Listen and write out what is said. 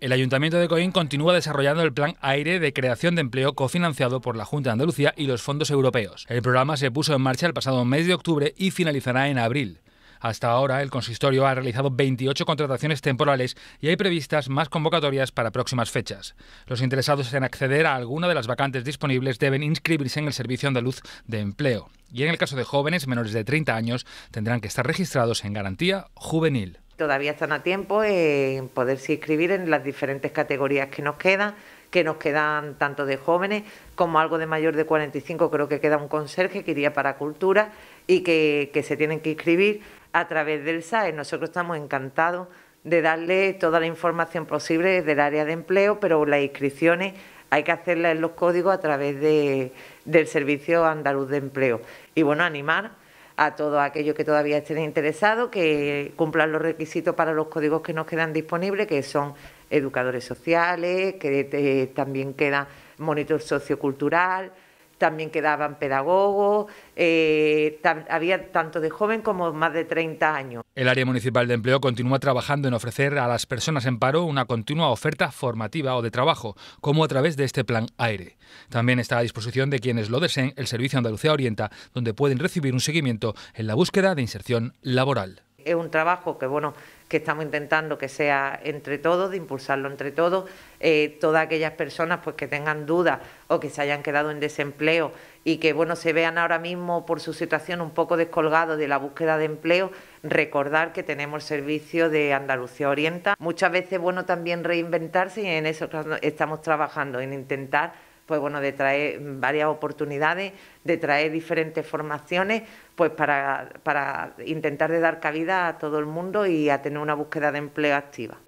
El Ayuntamiento de Coín continúa desarrollando el Plan Aire de Creación de Empleo cofinanciado por la Junta de Andalucía y los fondos europeos. El programa se puso en marcha el pasado mes de octubre y finalizará en abril. Hasta ahora, el consistorio ha realizado 28 contrataciones temporales y hay previstas más convocatorias para próximas fechas. Los interesados en acceder a alguna de las vacantes disponibles deben inscribirse en el Servicio Andaluz de Empleo. Y en el caso de jóvenes menores de 30 años, tendrán que estar registrados en garantía juvenil todavía están a tiempo en poderse inscribir en las diferentes categorías que nos quedan, que nos quedan tanto de jóvenes como algo de mayor de 45, creo que queda un conserje que iría para cultura y que, se tienen que inscribir a través del SAE. Nosotros estamos encantados de darle toda la información posible del área de empleo, pero las inscripciones hay que hacerlas en los códigos a través de, del Servicio Andaluz de Empleo. Y bueno, animar a todo aquello que todavía estén interesados, que cumplan los requisitos para los códigos que nos quedan disponibles, que son educadores sociales, que también queda monitor sociocultural, también quedaban pedagogos, eh, había tanto de joven como más de 30 años. El área municipal de empleo continúa trabajando en ofrecer a las personas en paro una continua oferta formativa o de trabajo, como a través de este plan aire. E. También está a disposición de quienes lo deseen el Servicio Andalucía Orienta, donde pueden recibir un seguimiento en la búsqueda de inserción laboral es un trabajo que, bueno, que estamos intentando que sea entre todos, de impulsarlo entre todos. Eh, todas aquellas personas pues, que tengan dudas o que se hayan quedado en desempleo y que bueno, se vean ahora mismo por su situación un poco descolgado de la búsqueda de empleo, recordar que tenemos el servicio de Andalucía Orienta. Muchas veces bueno también reinventarse y en eso estamos trabajando, en intentar pues bueno, de traer varias oportunidades, de traer diferentes formaciones, pues para, para intentar de dar cabida a todo el mundo y a tener una búsqueda de empleo activa.